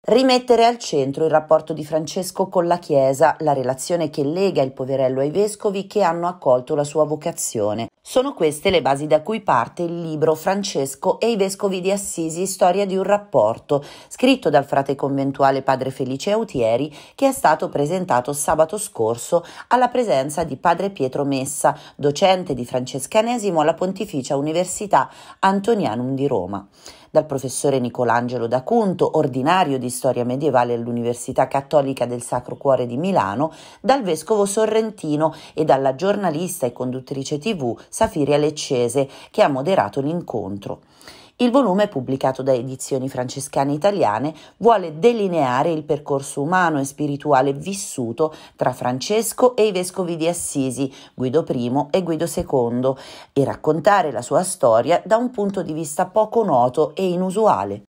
Rimettere al centro il rapporto di Francesco con la Chiesa, la relazione che lega il poverello ai vescovi che hanno accolto la sua vocazione. Sono queste le basi da cui parte il libro Francesco e i vescovi di Assisi, storia di un rapporto, scritto dal frate conventuale padre Felice Autieri, che è stato presentato sabato scorso alla presenza di padre Pietro Messa, docente di francescanesimo alla Pontificia Università Antonianum di Roma dal professore Nicolangelo da Cunto, ordinario di storia medievale all'Università Cattolica del Sacro Cuore di Milano, dal vescovo sorrentino e dalla giornalista e conduttrice tv Safiria Leccese, che ha moderato l'incontro. Il volume, pubblicato da Edizioni Francescane Italiane, vuole delineare il percorso umano e spirituale vissuto tra Francesco e i vescovi di Assisi, Guido I e Guido II, e raccontare la sua storia da un punto di vista poco noto e inusuale.